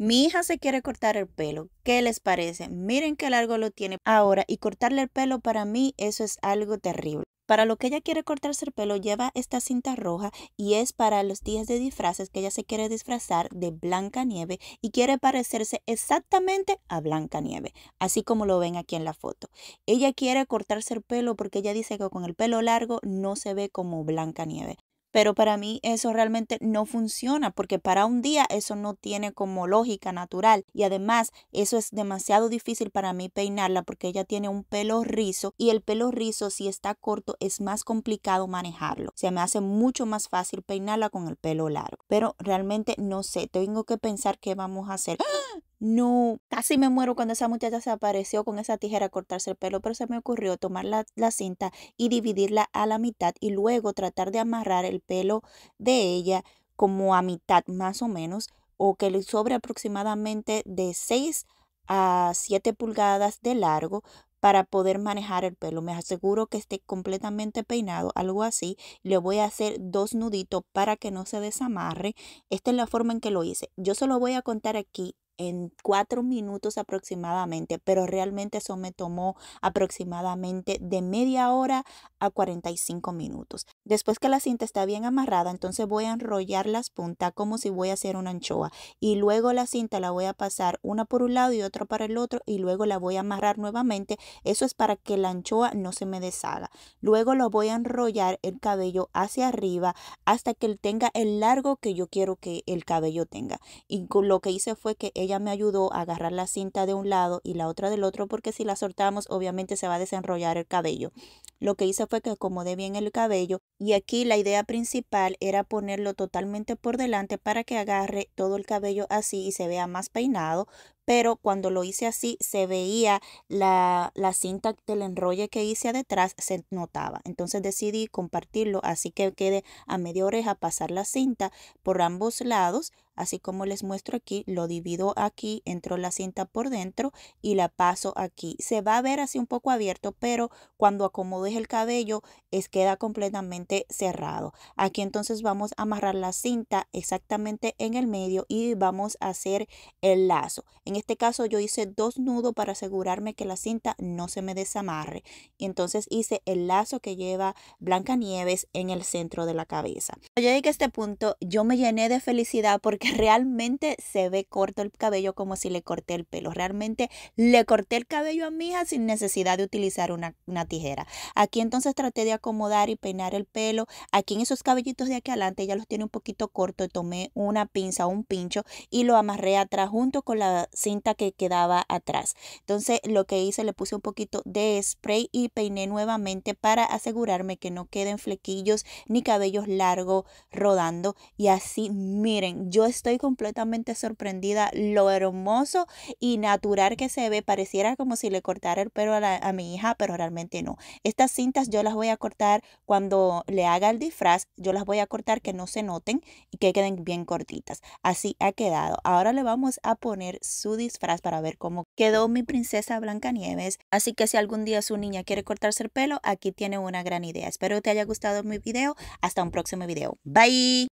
Mi hija se quiere cortar el pelo. ¿Qué les parece? Miren qué largo lo tiene ahora y cortarle el pelo para mí eso es algo terrible. Para lo que ella quiere cortarse el pelo lleva esta cinta roja y es para los días de disfraces que ella se quiere disfrazar de Blanca Nieve y quiere parecerse exactamente a Blanca Nieve, así como lo ven aquí en la foto. Ella quiere cortarse el pelo porque ella dice que con el pelo largo no se ve como Blanca Nieve. Pero para mí eso realmente no funciona porque para un día eso no tiene como lógica natural. Y además eso es demasiado difícil para mí peinarla porque ella tiene un pelo rizo y el pelo rizo si está corto es más complicado manejarlo. Se me hace mucho más fácil peinarla con el pelo largo. Pero realmente no sé, tengo que pensar qué vamos a hacer. ¡Ah! No, casi me muero cuando esa muchacha se apareció con esa tijera a cortarse el pelo, pero se me ocurrió tomar la, la, cinta y dividirla a la mitad y luego tratar de amarrar el pelo de ella como a mitad más o menos, o que le sobre aproximadamente de 6 a 7 pulgadas de largo para poder manejar el pelo. Me aseguro que esté completamente peinado, algo así. Le voy a hacer dos nuditos para que no se desamarre. Esta es la forma en que lo hice. Yo solo voy a contar aquí en cuatro minutos aproximadamente, pero realmente eso me tomó aproximadamente de media hora a 45 minutos. Después que la cinta está bien amarrada, entonces voy a enrollar las puntas como si voy a hacer una anchoa. Y luego la cinta la voy a pasar una por un lado y otra para el otro y luego la voy a amarrar nuevamente. Eso es para que la anchoa no se me deshaga. Luego lo voy a enrollar el cabello hacia arriba hasta que tenga el largo que yo quiero que el cabello tenga. Y lo que hice fue que ella me ayudó a agarrar la cinta de un lado y la otra del otro porque si la soltamos obviamente se va a desenrollar el cabello. Lo que hice fue que acomodé bien el cabello y aquí la idea principal era ponerlo totalmente por delante para que agarre todo el cabello así y se vea más peinado, pero cuando lo hice así se veía la, cinta del enrolle que hice detrás, se notaba. Entonces decidí compartirlo, así que quede a media oreja pasar la cinta por ambos lados, así como les muestro aquí, lo divido aquí, entro la cinta por dentro y la paso aquí. Se va a ver así un poco abierto, pero cuando acomodes el cabello es queda completamente cerrado. Aquí entonces vamos a amarrar la cinta exactamente en el medio y vamos a hacer el lazo este caso yo hice dos nudos para asegurarme que la cinta no se me desamarre. Y entonces hice el lazo que lleva Blancanieves en el centro de la cabeza. Cuando yo llegué a este punto, yo me llené de felicidad porque realmente se ve corto el cabello como si le corté el pelo. Realmente le corté el cabello a mi hija sin necesidad de utilizar una, tijera. Aquí entonces traté de acomodar y peinar el pelo. Aquí en esos cabellitos de aquí adelante ya los tiene un poquito corto. Tomé una pinza, o un pincho y lo amarré atrás junto con la cinta que quedaba atrás. Entonces lo que hice, le puse un poquito de spray y peiné nuevamente para asegurarme que no queden flequillos ni cabellos largos rodando. Y así, miren, yo estoy completamente sorprendida lo hermoso y natural que se ve. Pareciera como si le cortara el pelo a, a mi hija, pero realmente no. Estas cintas yo las voy a cortar cuando le haga el disfraz. Yo las voy a cortar que no se noten y que queden bien cortitas. Así ha quedado. Ahora le vamos a poner su disfraz para ver cómo quedó mi princesa Blancanieves. Así que si algún día su niña quiere cortarse el pelo, aquí tiene una gran idea. Espero te haya gustado mi video. Hasta un próximo video. Bye.